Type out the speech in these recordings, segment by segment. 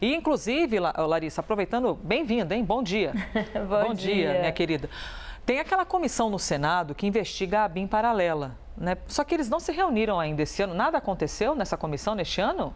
E, inclusive, Larissa, aproveitando, bem-vinda, hein? Bom dia. Bom, Bom dia. dia, minha querida. Tem aquela comissão no Senado que investiga a BIM paralela, né? Só que eles não se reuniram ainda esse ano. Nada aconteceu nessa comissão neste ano?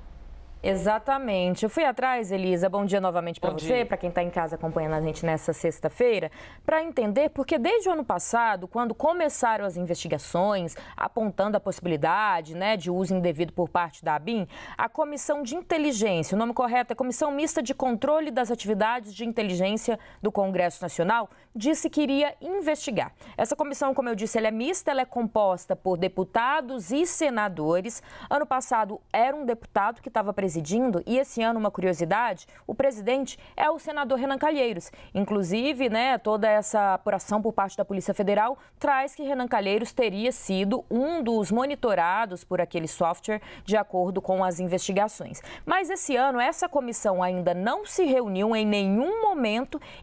Exatamente. Eu fui atrás, Elisa. Bom dia novamente para você, para quem está em casa acompanhando a gente nessa sexta-feira, para entender porque desde o ano passado, quando começaram as investigações apontando a possibilidade né, de uso indevido por parte da ABIN, a Comissão de Inteligência, o nome correto é Comissão Mista de Controle das Atividades de Inteligência do Congresso Nacional, disse que iria investigar. Essa comissão, como eu disse, ela é mista, ela é composta por deputados e senadores. Ano passado era um deputado que estava presente presidindo. E esse ano, uma curiosidade, o presidente é o senador Renan Calheiros. Inclusive, né, toda essa apuração por parte da Polícia Federal traz que Renan Calheiros teria sido um dos monitorados por aquele software, de acordo com as investigações. Mas esse ano, essa comissão ainda não se reuniu em nenhum momento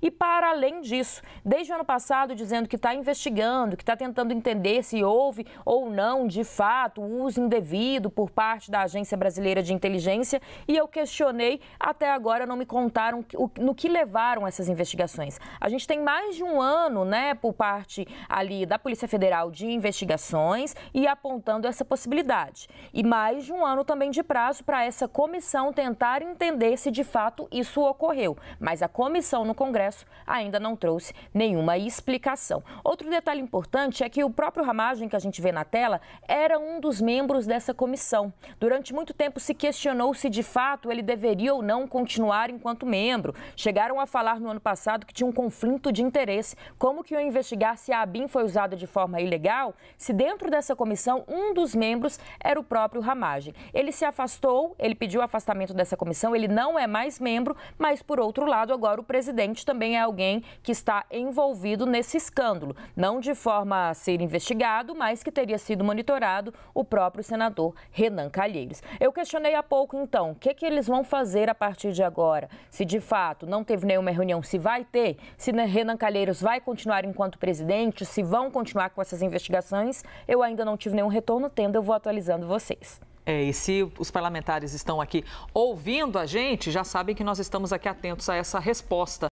e, para além disso, desde o ano passado dizendo que está investigando, que está tentando entender se houve ou não, de fato, uso indevido por parte da Agência Brasileira de Inteligência. E eu questionei, até agora não me contaram no que levaram essas investigações. A gente tem mais de um ano, né, por parte ali da Polícia Federal de investigações e apontando essa possibilidade. E mais de um ano também de prazo para essa comissão tentar entender se de fato isso ocorreu. Mas a comissão comissão no Congresso ainda não trouxe nenhuma explicação. Outro detalhe importante é que o próprio Ramagem, que a gente vê na tela, era um dos membros dessa comissão. Durante muito tempo se questionou se de fato ele deveria ou não continuar enquanto membro. Chegaram a falar no ano passado que tinha um conflito de interesse. Como que iam investigar se a ABIN foi usada de forma ilegal? Se dentro dessa comissão, um dos membros era o próprio Ramagem. Ele se afastou, ele pediu o afastamento dessa comissão, ele não é mais membro, mas por outro lado, agora o presidente presidente também é alguém que está envolvido nesse escândalo, não de forma a ser investigado, mas que teria sido monitorado o próprio senador Renan Calheiros. Eu questionei há pouco, então, o que, que eles vão fazer a partir de agora? Se de fato não teve nenhuma reunião, se vai ter, se Renan Calheiros vai continuar enquanto presidente, se vão continuar com essas investigações, eu ainda não tive nenhum retorno, tendo, eu vou atualizando vocês. É, e se os parlamentares estão aqui ouvindo a gente, já sabem que nós estamos aqui atentos a essa resposta